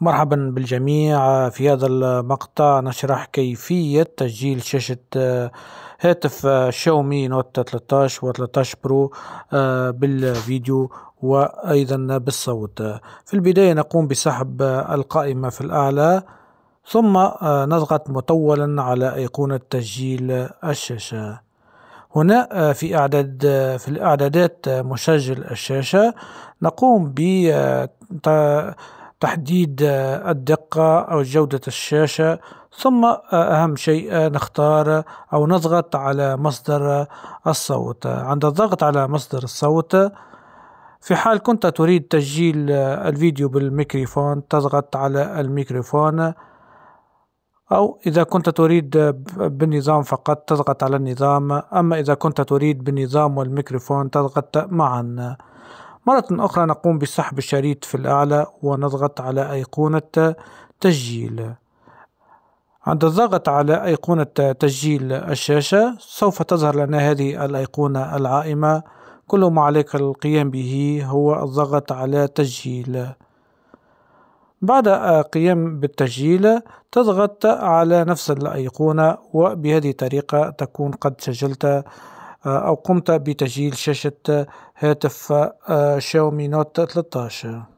مرحبا بالجميع في هذا المقطع نشرح كيفية تسجيل شاشة آه، هاتف آه، شاومي نوت 13 و 13 برو آه، بالفيديو وأيضا بالصوت في البداية نقوم بسحب القائمة في الأعلى ثم نضغط مطولا على أيقونة تسجيل الشاشة هنا في إعداد في الإعدادات مسجل الشاشة نقوم ب تحديد آه، الدقة أو جودة الشاشة ثم آه، أهم شيء آه، نختار أو نضغط على مصدر الصوت عند الضغط على مصدر الصوت في حال كنت تريد تسجيل الفيديو بالميكروفون تضغط على الميكروفون أو إذا كنت تريد بالنظام فقط تضغط على النظام أما إذا كنت تريد بالنظام والميكروفون تضغط معا مرة أخرى نقوم بسحب الشريط في الأعلى ونضغط على أيقونة تسجيل عند الضغط على أيقونة تسجيل الشاشة سوف تظهر لنا هذه الأيقونة العائمة كل ما عليك القيام به هو الضغط على تسجيل بعد قيام بالتسجيل تضغط على نفس الأيقونة وبهذه الطريقة تكون قد سجلت أو قمت بتسجيل شاشة هاتف آه، شاومي نوت 13